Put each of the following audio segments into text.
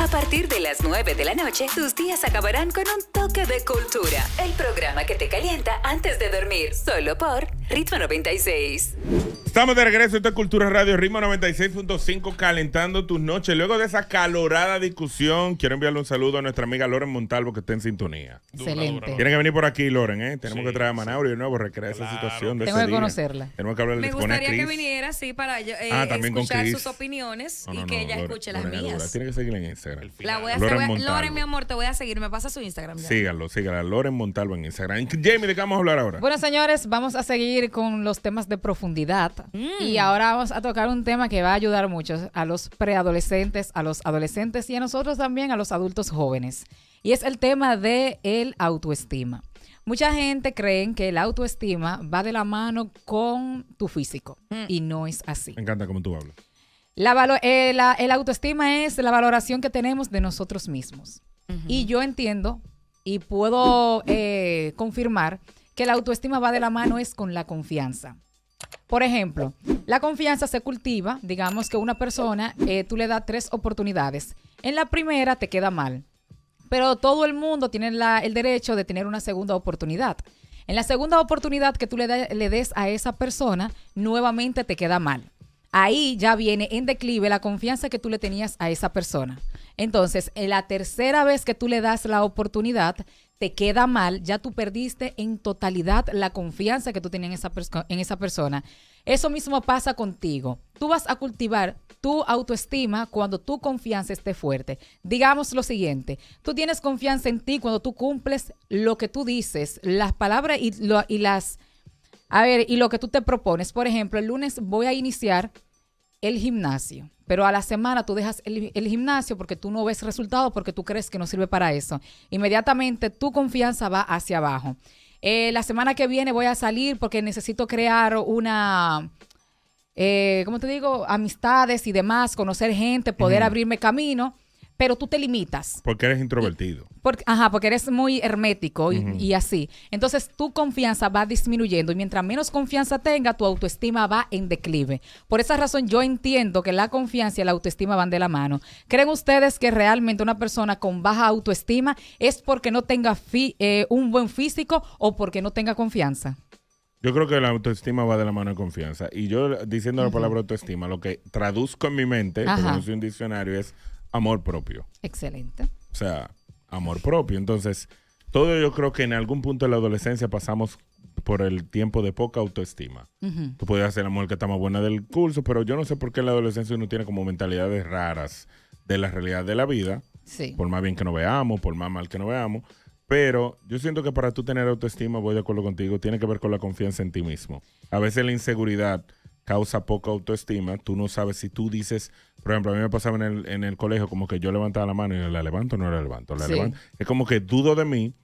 A partir de las 9 de la noche, tus días acabarán con un toque de cultura. El programa que te calienta antes de dormir, solo por Ritmo 96. Estamos de regreso, esto es Cultura Radio Ritmo 96.5, calentando tus noches. Luego de esa calorada discusión, quiero enviarle un saludo a nuestra amiga Loren Montalvo, que está en sintonía. Excelente. Tienen que venir por aquí, Loren, ¿eh? Tenemos que traer a Manauri sí. de nuevo, recrear esa situación. De Tengo ese que conocerla. Tenemos que hablarle Me gustaría que viniera, sí, para eh, ah, escuchar sus opiniones y que ella escuche las mías. Tiene que seguirla en Instagram. La voy a Loren, Loren, mi amor, te voy a seguir. Me pasa su Instagram. Sígalo, sígala. Loren Montalvo en Instagram. Jamie, ¿de qué vamos a hablar ahora? Bueno, señores, vamos a seguir con los temas de profundidad Mm. Y ahora vamos a tocar un tema que va a ayudar mucho a los preadolescentes, a los adolescentes y a nosotros también, a los adultos jóvenes. Y es el tema de el autoestima. Mucha gente cree que el autoestima va de la mano con tu físico mm. y no es así. Me encanta cómo tú hablas. Eh, la, el autoestima es la valoración que tenemos de nosotros mismos. Y yo entiendo y puedo eh, confirmar que la autoestima va de la mano es con la confianza. Por ejemplo, la confianza se cultiva, digamos que una persona, eh, tú le das tres oportunidades. En la primera te queda mal, pero todo el mundo tiene el derecho de tener una segunda oportunidad. En la segunda oportunidad que tú le des a esa persona, nuevamente te queda mal. Ahí ya viene en declive la confianza que tú le tenías a esa persona. Entonces, eh, la tercera vez que tú le das la oportunidad, te queda mal, ya tú perdiste en totalidad la confianza que tú tienes en esa, persona. Eso mismo pasa contigo. Tú vas a cultivar tu autoestima cuando tu confianza esté fuerte. Digamos lo siguiente, tú tienes confianza en ti cuando tú cumples lo que tú dices, las palabras y, y las... A ver, y lo que tú te propones. Por ejemplo, el lunes voy a iniciar el gimnasio pero a la semana tú dejas el, gimnasio porque tú no ves resultados, porque tú crees que no sirve para eso. Inmediatamente tu confianza va hacia abajo. Eh, la semana que viene voy a salir porque necesito crear una, eh, ¿cómo te digo? Amistades y demás, conocer gente, poder abrirme camino pero tú te limitas. Porque eres introvertido. Porque, ajá, porque eres muy hermético y, así. Entonces tu confianza va disminuyendo y mientras menos confianza tenga, tu autoestima va en declive. Por esa razón yo entiendo que la confianza y la autoestima van de la mano. ¿Creen ustedes que realmente una persona con baja autoestima es porque no tenga eh, un buen físico o porque no tenga confianza? Yo creo que la autoestima va de la mano de confianza. Y yo, diciendo la palabra autoestima, lo que traduzco en mi mente, como un diccionario, es amor propio. Excelente. O sea, amor propio. Entonces, todo yo creo que en algún punto de la adolescencia pasamos por el tiempo de poca autoestima. Tú puedes hacer la mujer que está más buena del curso, pero yo no sé por qué en la adolescencia uno tiene como mentalidades raras de la realidad de la vida. Sí. Por más bien que no veamos, por más mal que no veamos. Pero yo siento que para tú tener autoestima, voy de acuerdo contigo, tiene que ver con la confianza en ti mismo. A veces la inseguridad causa poca autoestima. Tú no sabes si tú dices, por ejemplo, a mí me pasaba en el, colegio como que yo levantaba la mano y la levanto o no la levanto, Es como que dudo de mí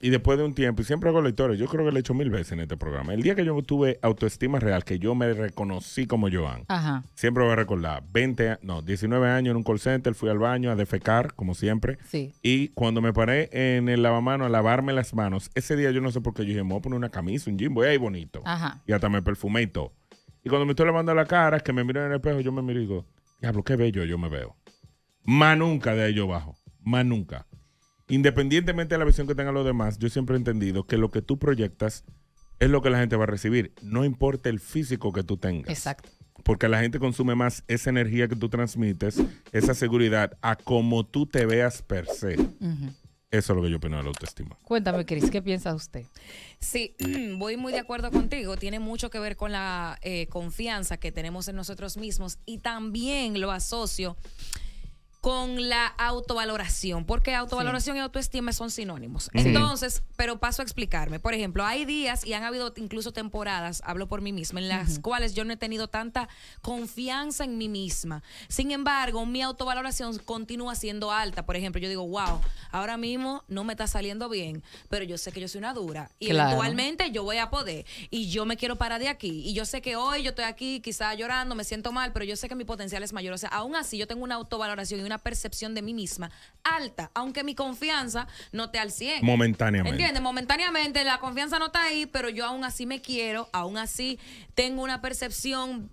y después de un tiempo, y siempre hago lectores, yo creo que lo he hecho mil veces en este programa. El día que yo tuve autoestima real, que yo me reconocí como Joan, Ajá. siempre voy a recordar, 20, no, 19 años en un call center, fui al baño a defecar, como siempre. Sí. Y cuando me paré en el lavamano a lavarme las manos, ese día yo no sé por qué yo dije, me voy a poner una camisa, un voy y ahí bonito. Y hasta me perfumé y todo cuando me estoy lavando la cara, es que me miran en el espejo, yo me miro y digo, diablo, qué bello yo me veo. Más nunca de ahí yo bajo. Más nunca. Independientemente de la visión que tengan los demás, yo siempre he entendido que lo que tú proyectas es lo que la gente va a recibir. No importa el físico que tú tengas. Exacto. Porque la gente consume más esa energía que tú transmites, esa seguridad, a como tú te veas per se. Eso es lo que yo opino de la autoestima. Cuéntame, Cris, ¿qué piensa usted? Sí, voy muy de acuerdo contigo. Tiene mucho que ver con la eh, confianza que tenemos en nosotros mismos y también lo asocio con la autovaloración, porque autovaloración y autoestima son sinónimos. Entonces, pero paso a explicarme. Por ejemplo, hay días y han habido incluso temporadas, hablo por mí misma, en las cuales yo no he tenido tanta confianza en mí misma. Sin embargo, mi autovaloración continúa siendo alta. Por ejemplo, yo digo, wow, ahora mismo no me está saliendo bien, pero yo sé que yo soy una dura y eventualmente yo voy a poder y yo me quiero parar de aquí. Y yo sé que hoy yo estoy aquí quizá llorando, me siento mal, pero yo sé que mi potencial es mayor. O sea, aún así yo tengo una autovaloración y una percepción de mí misma alta, aunque mi confianza no te al 100. Momentáneamente. ¿Entiendes? Momentáneamente la confianza no está ahí, pero yo aún así me quiero, aún así tengo una percepción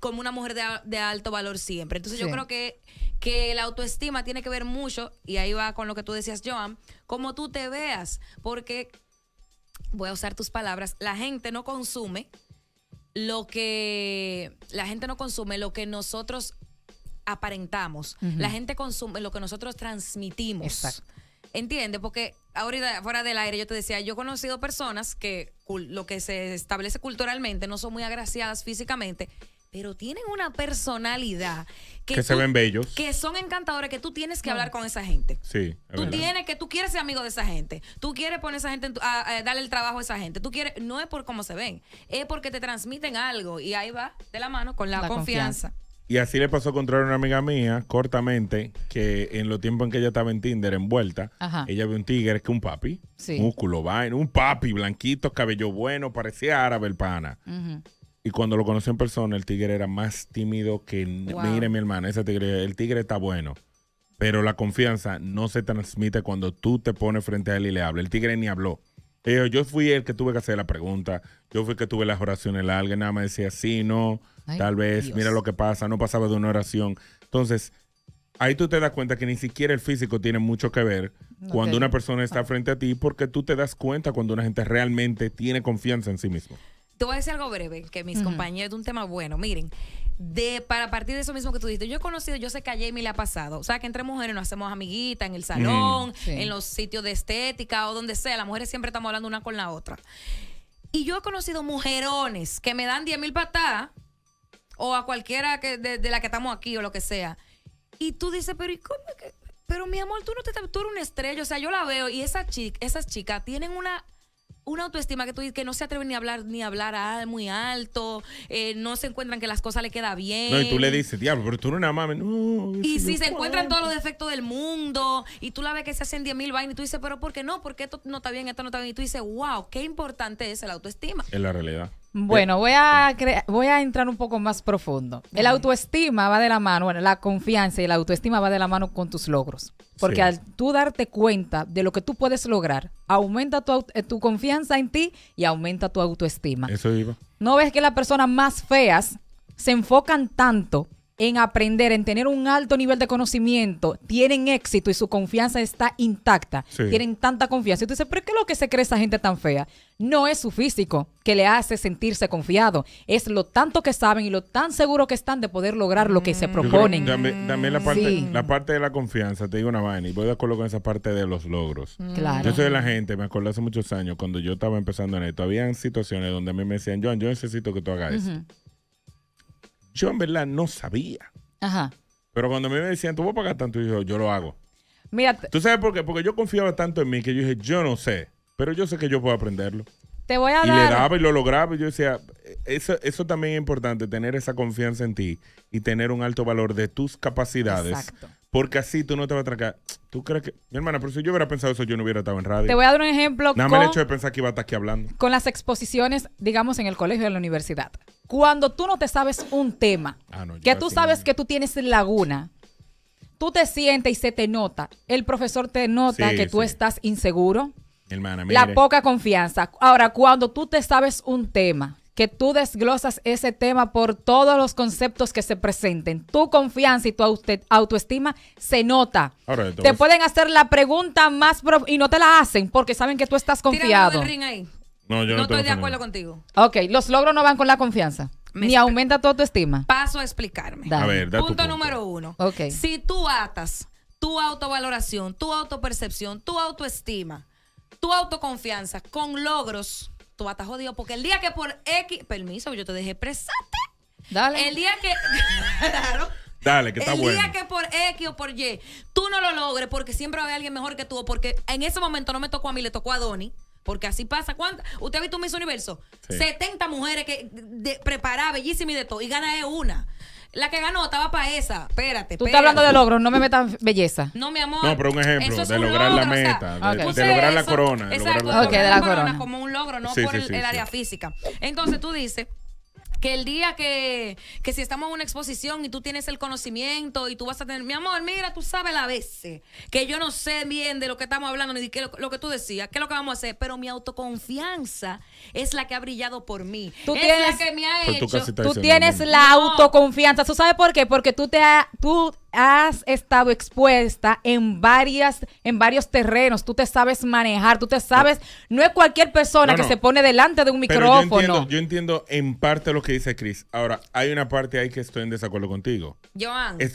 como una mujer de, alto valor siempre. Entonces yo creo que, que la autoestima tiene que ver mucho, y ahí va con lo que tú decías, Joan, como tú te veas, porque, voy a usar tus palabras, la gente no consume lo que la gente no consume, lo que nosotros aparentamos, la gente consume lo que nosotros transmitimos. Exacto. Entiende, porque ahorita fuera del aire yo te decía, yo he conocido personas que lo que se establece culturalmente no son muy agraciadas físicamente, pero tienen una personalidad que, se ven bellos. Que son encantadores, que tú tienes que hablar con esa gente. Sí. tú tienes que, tú quieres ser amigo de esa gente. Tú quieres poner esa gente, a, darle el trabajo a esa gente. Tú quieres, no es por cómo se ven, es porque te transmiten algo. Y ahí va de la mano con la, confianza. Y así le pasó contra una amiga mía, cortamente, que en los tiempos en que ella estaba en Tinder envuelta, ella vio un tigre que un papi, músculo, vaina, un papi, blanquito, cabello bueno, parecía árabe el pana. Y cuando lo conoció en persona, el tigre era más tímido que. Mire, mi hermana, ese tigre, el tigre está bueno. Pero la confianza no se transmite cuando tú te pones frente a él y le hablas. El tigre ni habló yo fui el que tuve que hacer la pregunta, yo fui el que tuve las oraciones Alguien nada más decía sí, no, tal vez, mira lo que pasa, no pasaba de una oración. Entonces, ahí tú te das cuenta que ni siquiera el físico tiene mucho que ver cuando una persona está ah. frente a ti, porque tú te das cuenta cuando una gente realmente tiene confianza en sí mismo. Tú voy a decir algo breve, que mis compañeros, de un tema bueno, miren de para partir de eso mismo que tú dijiste, yo he conocido, yo sé que a Jamie le ha pasado. O sea, que entre mujeres nos hacemos amiguitas en el salón, en los sitios de estética o donde sea. Las mujeres siempre estamos hablando una con la otra. Y yo he conocido mujerones que me dan 10 mil patadas o a cualquiera que, de, la que estamos aquí o lo que sea. Y tú dices, pero ¿y cómo Pero mi amor, tú no te tú eres una estrella. O sea, yo la veo y esa chica, esas chicas tienen una una autoestima que tú dices que no se atreven ni a hablar ni a hablar muy alto, eh, no se encuentran que las cosas le quedan bien. No, y tú le dices, diablo, pero tú no una mames. y si se encuentran todos los defectos del mundo y tú la ves que se hacen 10 mil vainas y tú dices, pero ¿por qué no? Porque esto no está bien, esto no está bien. Y tú dices, wow, qué importante es la autoestima. Es la realidad. Bueno, voy a, voy a entrar un poco más profundo. El autoestima va de la mano, bueno, la confianza y la autoestima va de la mano con tus logros. Porque al tú darte cuenta de lo que tú puedes lograr, aumenta tu, eh, tu confianza en ti y aumenta tu autoestima. Eso digo. No ves que las personas más feas se enfocan tanto en aprender, en tener un alto nivel de conocimiento, tienen éxito y su confianza está intacta. Tienen tanta confianza. Y tú dices, ¿pero qué es lo que se cree esa gente tan fea? No es su físico que le hace sentirse confiado. Es lo tanto que saben y lo tan seguro que están de poder lograr lo que se proponen. También la parte, la parte de la confianza, te digo una vaina, y voy a acuerdo con esa parte de los logros. Mm. Yo soy de la gente, me acuerdo hace muchos años, cuando yo estaba empezando en esto, habían situaciones donde a mí me decían, Joan, yo necesito que tú hagas eso. Yo en verdad no sabía. Ajá. Pero cuando me decían, tú vas a pagar tanto, yo, yo lo hago. Mira, ¿Tú sabes por qué? Porque yo confiaba tanto en mí que yo dije, yo no sé, pero yo sé que yo puedo aprenderlo. Te voy a dar. Y le daba y lo lograba y yo decía, eso, también es importante, tener esa confianza en ti y tener un alto valor de tus capacidades. Porque así tú no te vas a atracar. ¿Tú crees que.? Mi hermana, pero si yo hubiera pensado eso, yo no hubiera estado en radio. Te voy a dar un ejemplo. Nada me he hecho de pensar que iba a estar aquí hablando. Con las exposiciones, digamos, en el colegio o en la universidad. Cuando tú no te sabes un tema, ah, que tú sabes que tú tienes laguna, tú te sientes y se te nota. El profesor te nota que tú estás inseguro. Hermana, La poca confianza. Ahora, cuando tú te sabes un tema que tú desglosas ese tema por todos los conceptos que se presenten. Tu confianza y tu autoestima se nota. te pueden hacer la pregunta más y no te la hacen porque saben que tú estás confiado. No, yo no, no estoy de acuerdo contigo. Ok, los logros no van con la confianza. ni aumenta tu autoestima. Paso a explicarme. punto, número uno. Si tú atas tu autovaloración, tu autopercepción, tu autoestima, tu autoconfianza con logros tú vas a estar jodido. Porque el día que por X. Permiso, yo te dejé expresarte. Dale. El día que. claro. Dale, que está bueno el día que por X o por Y tú no lo logres porque siempre va a haber alguien mejor que tú porque en ese momento no me tocó a mí, le tocó a Donnie Porque así pasa. ¿Usted ha visto un Miss Universo? 70 mujeres que de, prepara y de todo. Y gana es una. La que ganó estaba para esa. Espérate. Tú estás hablando de logros, no me metas belleza. No, mi amor. No, pero un ejemplo, de lograr la meta, de, lograr la corona. Exacto, de lograr la, corona. Como un logro, no por el, el área física. Entonces tú dices que el día que, que si estamos en una exposición y tú tienes el conocimiento y tú vas a tener, mi amor, mira, tú sabes la veces que yo no sé bien de lo que estamos hablando ni de lo, que tú decías, qué es lo que vamos a hacer, pero mi autoconfianza es la que ha brillado por mí. Tú es tienes, la que me ha hecho. Tú, tienes la autoconfianza. ¿Tú sabes por qué? Porque tú te has has estado expuesta en varias, en varios terrenos, tú te sabes manejar, tú te sabes, no, es cualquier persona que se pone delante de un micrófono. Yo entiendo, en parte lo que dice Chris. Ahora, hay una parte ahí que estoy en desacuerdo contigo. Yo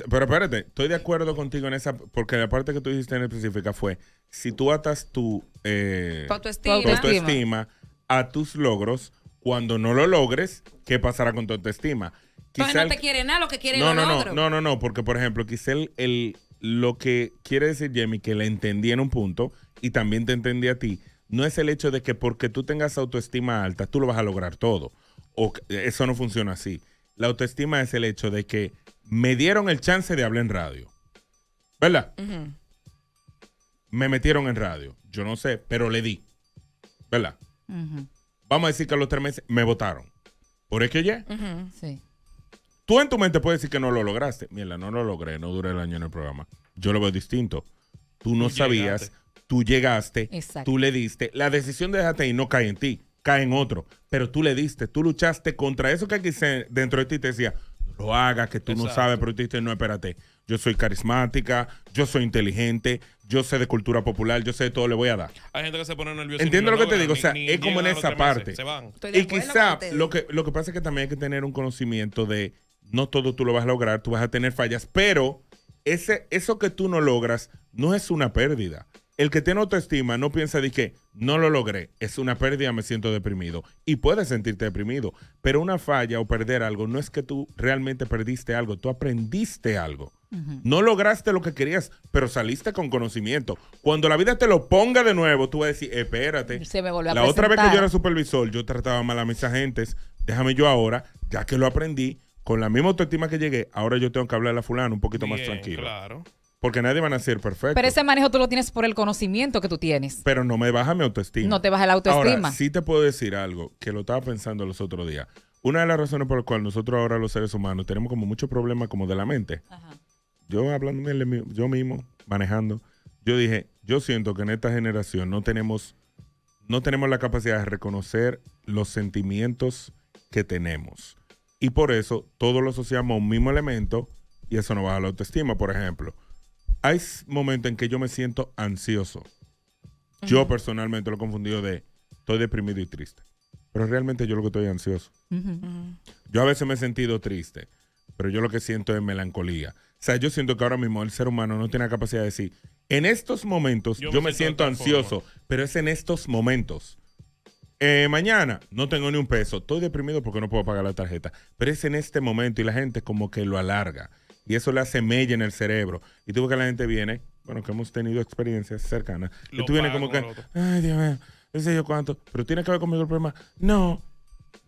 pero espérate, estoy de acuerdo contigo en esa, porque la parte que tú dijiste en específica fue, si tú atas Tu eh, autoestima a tus logros, cuando no lo logres, ¿qué pasará con tu autoestima? Pues quizá no te quiere nada, lo que quiere no, no, no, no, no, porque por ejemplo, quizá el, lo que quiere decir Jamie, que le entendí en un punto y también te entendí a ti, no es el hecho de que porque tú tengas autoestima alta, tú lo vas a lograr todo. O eh, eso no funciona así. La autoestima es el hecho de que me dieron el chance de hablar en radio. ¿Verdad? Me metieron en radio. Yo no sé, pero le di. ¿Verdad? Ajá vamos a decir que a los tres meses me votaron. Por qué que ya. sí. Tú en tu mente puedes decir que no lo lograste. Mira, no lo logré, no duré el año en el programa. Yo lo veo distinto. Tú no sabías, tú llegaste, tú le diste. La decisión de dejarte ahí no cae en ti, cae en otro. Pero tú le diste, tú luchaste contra eso que aquí dentro de ti te decía, no lo hagas, que tú no sabes, pero tú dijiste, no, espérate. Yo soy carismática, yo soy inteligente, yo sé de cultura popular, yo sé de todo, le voy a dar. Hay gente que se pone nerviosa. Entiendo lo que te digo, o sea, es como en esa parte. y quizá lo que, lo que pasa es que también hay que tener un conocimiento de no todo tú lo vas a lograr, tú vas a tener fallas, pero ese, eso que tú no logras no es una pérdida. El que tiene autoestima no piensa de que no lo logré, es una pérdida, me siento deprimido. Y puedes sentirte deprimido, pero una falla o perder algo no es que tú realmente perdiste algo, tú aprendiste algo. No lograste lo que querías, pero saliste con conocimiento. Cuando la vida te lo ponga de nuevo, tú vas a decir, espérate. la otra vez que yo era supervisor, yo trataba mal a mis agentes, déjame yo ahora, ya que lo aprendí, con la misma autoestima que llegué, ahora yo tengo que hablar a fulano un poquito más tranquilo. Claro. Porque nadie va a nacer perfecto. Pero ese manejo tú lo tienes por el conocimiento que tú tienes. Pero no me baja mi autoestima. No te baja la autoestima. Ahora, sí te puedo decir algo que lo estaba pensando los otros días. Una de las razones por las cuales nosotros ahora los seres humanos tenemos como muchos problemas como de la mente. Ajá. Yo hablando yo mismo, manejando, yo dije, yo siento que en esta generación no tenemos, no tenemos la capacidad de reconocer los sentimientos que tenemos. Y por eso todos lo asociamos a un mismo elemento y eso nos baja la autoestima, por ejemplo hay momentos en que yo me siento ansioso. Yo personalmente lo he confundido de estoy deprimido y triste. Pero realmente yo lo que estoy ansioso. Yo a veces me he sentido triste, pero yo lo que siento es melancolía. O sea, yo siento que ahora mismo el ser humano no tiene la capacidad de decir, en estos momentos yo, me, siento, ansioso, pero es en estos momentos. Eh, mañana no tengo ni un peso, estoy deprimido porque no puedo pagar la tarjeta, pero es en este momento y la gente como que lo alarga y eso le hace mella en el cerebro. Y tú ves que la gente viene, bueno, que hemos tenido experiencias cercanas, y tú vienes como que, ay, Dios mío, no sé yo cuánto, pero tiene que ver conmigo el problema. No,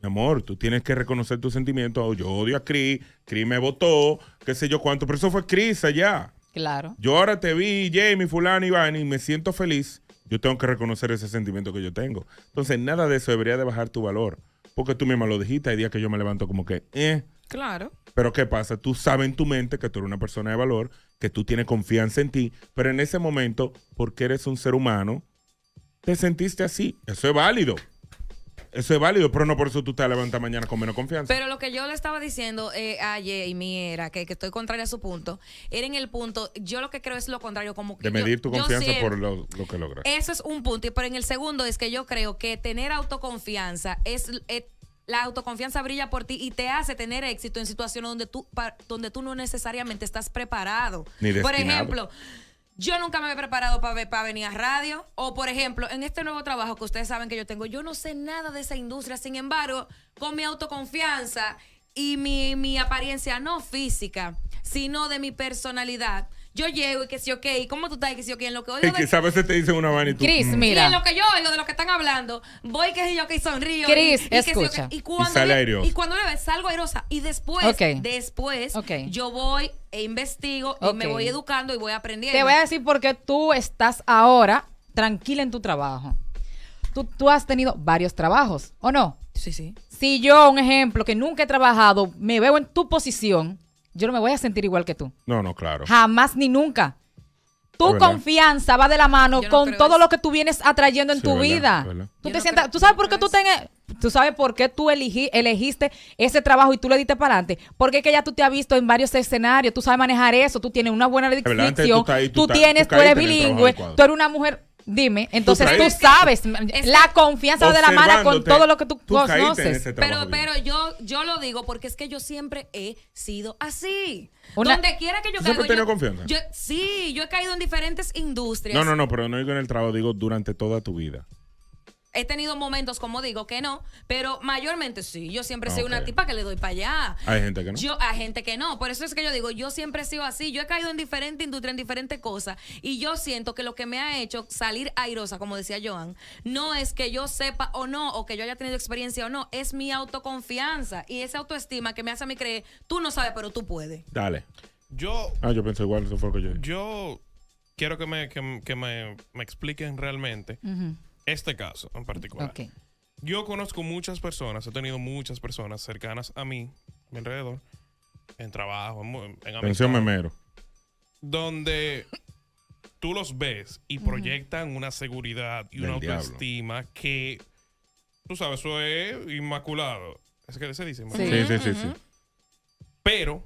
mi amor, tú tienes que reconocer tus sentimientos. yo odio a Cris, Cris me votó, qué sé yo cuánto, pero eso fue Cris allá. Claro. Yo ahora te vi, Jamie, fulano, Iván, y me siento feliz. Yo tengo que reconocer ese sentimiento que yo tengo. Entonces, nada de eso debería de bajar tu valor. Porque tú misma lo dijiste, hay días que yo me levanto como que, eh, Claro. Pero ¿qué pasa? Tú sabes en tu mente que tú eres una persona de valor, que tú tienes confianza en ti, pero en ese momento, porque eres un ser humano, te sentiste así. Eso es válido. Eso es válido, pero no por eso tú te levantas mañana con menos confianza. Pero lo que yo le estaba diciendo eh, a Jamie era que, estoy contraria a su punto. Era en el punto, yo lo que creo es lo contrario, como que. De medir tu confianza por lo, que logras. Eso es un punto. Y pero en el segundo es que yo creo que tener autoconfianza es la autoconfianza brilla por ti y te hace tener éxito en situaciones donde tú, donde tú no necesariamente estás preparado. por ejemplo, yo nunca me he preparado para venir a radio. O, por ejemplo, en este nuevo trabajo que ustedes saben que yo tengo, yo no sé nada de esa industria. Sin embargo, con mi autoconfianza y mi, mi apariencia no física, sino de mi personalidad, yo llego y que si ok, ¿cómo tú estás? Y que sí, ok, en lo que oigo. Es a veces te dicen una vaina y tú. Chris, mm. mira. Y en lo que yo oigo de lo que están hablando, voy que sí, ok, sonrío. Chris, y, escucha. Que, y, cuando y sale Y cuando me salgo airosa. Y después, después, yo voy e investigo y me voy educando y voy aprendiendo. Te voy a decir por qué tú estás ahora tranquila en tu trabajo. Tú, tú has tenido varios trabajos, ¿o no? Sí, sí. Si yo, un ejemplo, que nunca he trabajado, me veo en tu posición yo no me voy a sentir igual que tú. No, no, claro. Jamás ni nunca. Tu confianza va de la mano con todo lo que tú vienes atrayendo en tu vida. Tú, te sientas, tú sabes por qué tú tenés, tú sabes por qué tú elegí, elegiste ese trabajo y tú le diste para adelante. Porque es que ya tú te has visto en varios escenarios, tú sabes manejar eso, tú tienes una buena dicción, tú, tienes, tú eres bilingüe, tú eres una mujer Dime, entonces tú, sabes la confianza de la mala con todo lo que tú, conoces. Pero, pero yo, yo lo digo porque es que yo siempre he sido así. Donde quiera que yo caiga. Siempre he tenido confianza. Yo, sí, yo he caído en diferentes industrias. No, no, no, pero no digo en el trabajo, digo durante toda tu vida he tenido momentos, como digo, que no, pero mayormente sí. Yo siempre soy una tipa que le doy para allá. Hay gente que no. hay gente que no. Por eso es que yo digo, yo siempre he sido así. Yo he caído en diferente industria, en diferente cosas. Y yo siento que lo que me ha hecho salir airosa, como decía Joan, no es que yo sepa o no, o que yo haya tenido experiencia o no, es mi autoconfianza y esa autoestima que me hace a mí creer, tú no sabes, pero tú puedes. Dale. Yo. Ah, yo pensé igual, eso que yo. Yo quiero que me, me, expliquen realmente este caso en particular. Yo conozco muchas personas, he tenido muchas personas cercanas a mí, a mi alrededor, en trabajo, en, en amistad, memero. Donde tú los ves y proyectan una seguridad y una autoestima que, tú sabes, eso es inmaculado. ¿Es que se dice? Inmaculado? Sí, sí, sí. Pero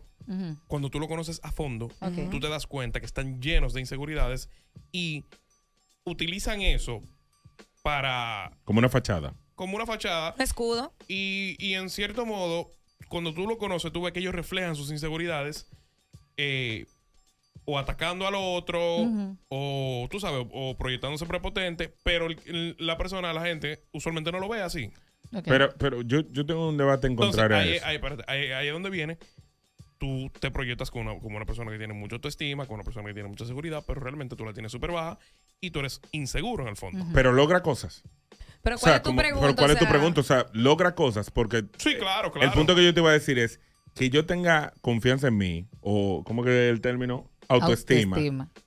cuando tú lo conoces a fondo, tú te das cuenta que están llenos de inseguridades y utilizan eso para... Como una fachada. Como una fachada. Un escudo. Y, en cierto modo, cuando tú lo conoces, tú ves que ellos reflejan sus inseguridades eh, o atacando al otro, o tú sabes, o proyectándose prepotente, pero la persona, la gente, usualmente no lo ve así. Pero, pero yo, tengo un debate en contra de eso. ahí, es donde viene tú te proyectas como una, persona que tiene mucha autoestima, como una persona que tiene mucha seguridad, pero realmente tú la tienes súper baja y tú eres inseguro en el fondo. Pero logra cosas. Pero ¿cuál es tu pregunta? o sea... es tu pregunta? O sea, logra cosas porque... Sí, claro, eh, claro. El punto que yo te iba a decir es que yo tenga confianza en mí o, ¿cómo que el término? Autoestima.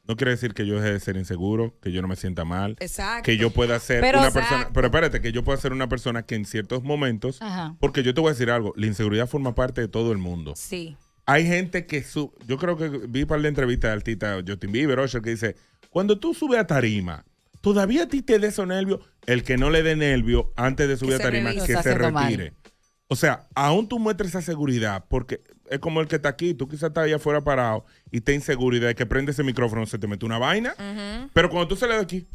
No quiere decir que yo deje de ser inseguro, que yo no me sienta mal. Exacto. Que yo pueda ser una persona. Pero espérate, que yo pueda ser una persona que en ciertos momentos. Ajá. Porque yo te voy a decir algo: la inseguridad forma parte de todo el mundo. Sí hay gente que sube... yo creo que vi para la entrevista de artista Justin Bieber, que dice, cuando tú subes a tarima, todavía a ti te de esos nervios, el que no le dé nervio antes de subir a tarima, que se retire. O sea, aún tú muestras esa seguridad, porque es como el que está aquí, tú quizás estás allá afuera parado y te inseguridad, y que prende ese micrófono, se te mete una vaina, pero cuando tú sales de aquí,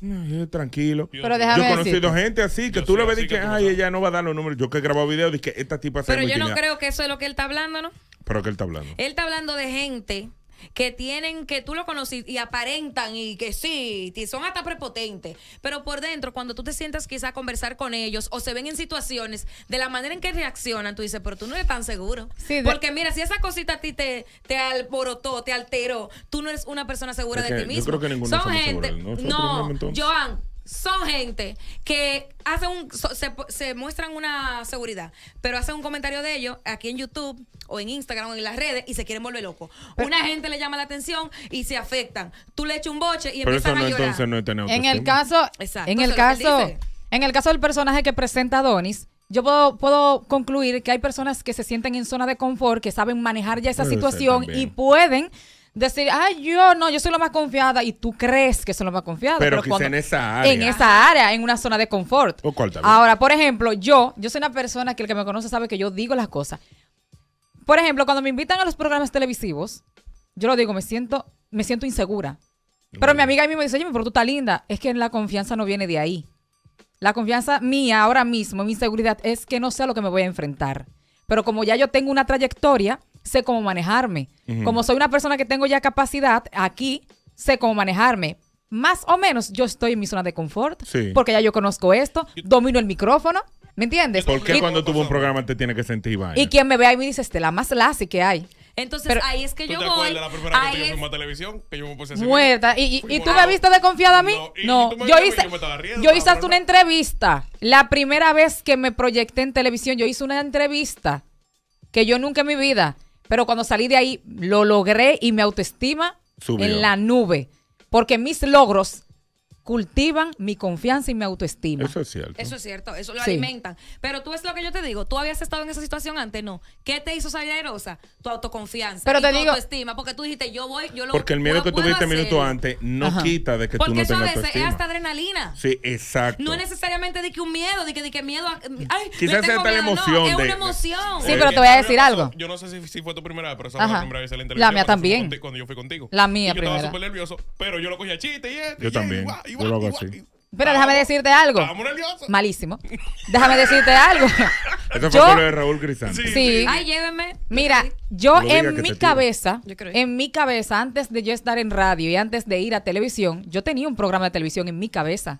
tranquilo. Pero yo he conocido gente así, que tú le ves y que, ay, ella no va a dar los números, yo que he grabado videos, dije, esta tipa se Pero yo no creo que eso es lo que él está hablando, ¿no? ¿Pero qué él está hablando? Él está hablando de gente que tienen, que tú lo conoces y aparentan y que sí, son hasta prepotentes, pero por dentro, cuando tú te sientas Quizás a conversar con ellos o se ven en situaciones, de la manera en que reaccionan, tú dices, pero tú no eres tan seguro. Porque mira, si esa cosita a ti te, te alborotó, te alteró, tú no eres una persona segura de ti mismo. Yo creo que ninguno Son gente, no, Joan, son gente que hacen un, se, se, muestran una seguridad, pero hacen un comentario de ellos aquí en YouTube o en Instagram o en las redes y se quieren volver locos. una gente le llama la atención y se afectan. Tú le echas un boche y empiezan a llorar. Entonces no es tener en el caso, Exacto. en el caso, en el caso del personaje que presenta Donis, yo puedo, puedo concluir que hay personas que se sienten en zona de confort, que saben manejar ya esa situación y pueden decir, ay, yo no, yo soy la más confiada y tú crees que soy la más confiada. Pero, en esa área. En esa área, en una zona de confort. Ahora, por ejemplo, yo, yo soy una persona que el que me conoce sabe que yo digo las cosas. Por ejemplo, cuando me invitan a los programas televisivos, yo lo digo, me siento, me siento insegura. Pero mi amiga a mí me dice, oye, pero tú estás linda. Es que la confianza no viene de ahí. La confianza mía ahora mismo, mi inseguridad, es que no sé a lo que me voy a enfrentar. Pero como ya yo tengo una trayectoria, sé cómo manejarme. Como soy una persona que tengo ya capacidad, aquí sé cómo manejarme. Más o menos yo estoy en mi zona de confort, sí. porque ya yo conozco esto, domino el micrófono. ¿Me entiendes? ¿Por qué cuando tuvo un programa te tiene que sentir vaina? Y quien me ve ahí me dice, este, la más lazy que hay. Entonces ahí es que yo voy. que yo fui a televisión? ¿Y, tú me me viste desconfiada a mí? No, yo hice, yo hice hasta una entrevista. La primera vez que me proyecté en televisión, yo hice una entrevista que yo nunca en mi vida. Pero cuando salí de ahí, lo logré y mi autoestima en la nube. Porque mis logros cultivan mi confianza y mi autoestima. Eso es cierto. Eso es cierto, eso lo alimentan. Pero tú es lo que yo te digo, tú habías estado en esa situación antes, no. ¿Qué te hizo salir aerosa? Tu autoconfianza y tu autoestima, porque tú dijiste, yo voy, yo lo Porque el miedo que tuviste minutos antes no quita de que tú no tengas Porque eso a veces es hasta adrenalina. Sí, exacto. No necesariamente de que un miedo, de que, de que miedo, mm, ay, quizás emoción. es una emoción. Sí, pero te voy a decir algo. Yo no sé si, si fue tu primera vez, pero esa fue la primera vez en la entrevista. La mía también. Cuando yo fui contigo. La mía primera. Yo estaba súper nervioso, pero yo lo cogí a chiste y Yo también. Pero déjame ah, decirte algo. Malísimo. Déjame decirte algo. Eso fue lo de Raúl Cristán. Sí, Ay, Mira, yo en mi cabeza, en mi cabeza, antes de yo estar en radio y antes de ir a televisión, yo tenía un programa de televisión en mi cabeza.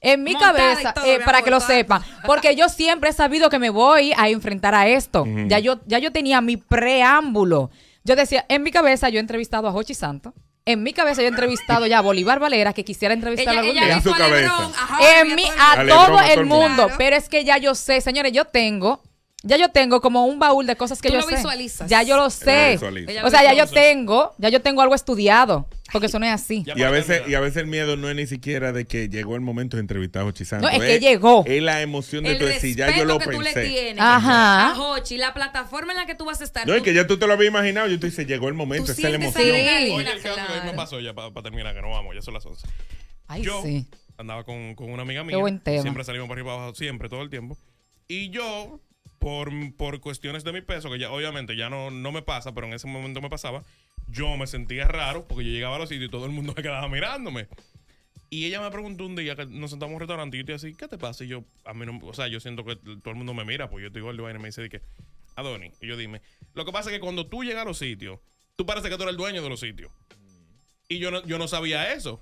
En mi cabeza, eh, para que lo sepan, porque yo siempre he sabido que me voy a enfrentar a esto. ya, yo, ya yo tenía mi preámbulo. Yo decía, en mi cabeza yo he entrevistado a Hochi Santo. En mi cabeza yo he entrevistado ya a Bolívar Valera, que quisiera entrevistar algún En A, mi, a, todo, el mundo. Pero es que ya yo sé, señores, yo tengo ya yo tengo como un baúl de cosas que Tú yo lo sé. visualizas. Ya yo lo sé. o sea, ya yo tengo, ya yo tengo algo estudiado. Porque eso no es así. Y a veces, y a veces el miedo no es ni siquiera de que llegó el momento de entrevistar a Hochi Santos. No, es, que llegó. Es la emoción de el decir, ya yo lo que Tú le tienes Ajá. A Hochi, la plataforma en la que tú vas a estar. No, es que ya tú te lo habías imaginado. Yo te dices, llegó el momento, Esa es la emoción. Sí. Oye, me pasó ya para terminar, que no vamos, ya son las 11. Ay, yo sí. andaba con, una amiga mía. Qué buen tema. Siempre salimos para arriba abajo, siempre, todo el tiempo. Y yo por, cuestiones de mi peso, que ya obviamente ya no, me pasa, pero en ese momento me pasaba, yo me sentía raro porque yo llegaba a los sitios y todo el mundo me quedaba mirándome. Y ella me preguntó un día que nos sentamos en un restaurante y yo así, ¿qué te pasa? Y yo, a mí no, o sea, yo siento que todo el mundo me mira, pues yo estoy digo el me dice que, Adoni, ah, y yo dime, lo que pasa es que cuando tú llegas a los sitios, tú parece que tú eres el dueño de los sitios. Y yo yo no sabía eso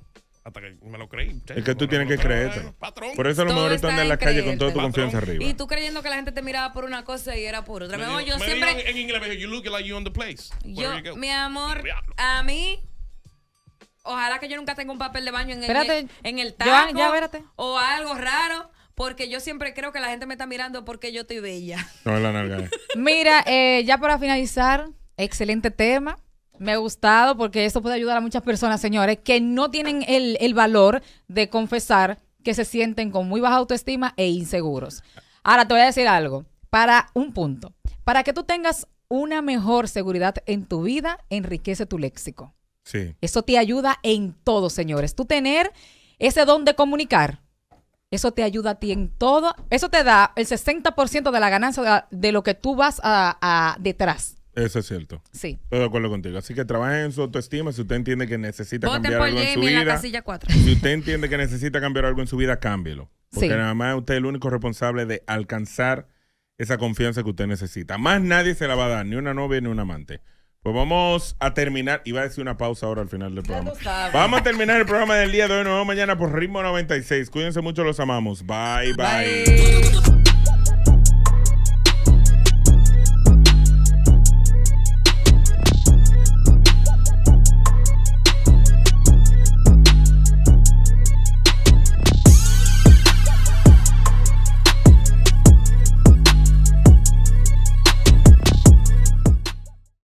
hasta que me lo creí. es que tú tienes que creerte. Por eso a lo mejor están en la calle con toda tu confianza arriba. Y tú creyendo que la gente te miraba por una cosa y era por otra. yo siempre. en inglés you look like you're on the place. Yo, mi amor, a mí. Ojalá que yo nunca tenga un papel de baño en el, en el taco. o algo raro. Porque yo siempre creo que la gente me está mirando porque yo estoy bella. No, la nalga. Eh. Mira, eh, ya para finalizar, excelente tema. Me ha gustado porque eso puede ayudar a muchas personas, señores, que no tienen el, valor de confesar que se sienten con muy baja autoestima e inseguros. Ahora te voy a decir algo, para un punto, para que tú tengas una mejor seguridad en tu vida, enriquece tu léxico. Sí. Eso te ayuda en todo, señores. Tú tener ese don de comunicar, eso te ayuda a ti en todo. Eso te da el 60% de la ganancia de, lo que tú vas a detrás. Eso es cierto. Sí. Estoy de acuerdo contigo. Así que trabajen en su autoestima. Si usted entiende que necesita cambiar algo en su vida. En Si usted entiende que necesita cambiar algo en su vida, cámbielo. Porque nada más usted es el único responsable de alcanzar esa confianza que usted necesita. Más nadie se la va a dar, ni una novia ni un amante. Pues vamos a terminar. y va a decir una pausa ahora al final del programa. Vamos a terminar el programa del día de hoy. Nos vemos mañana por Ritmo 96. Cuídense mucho, los amamos. bye. bye.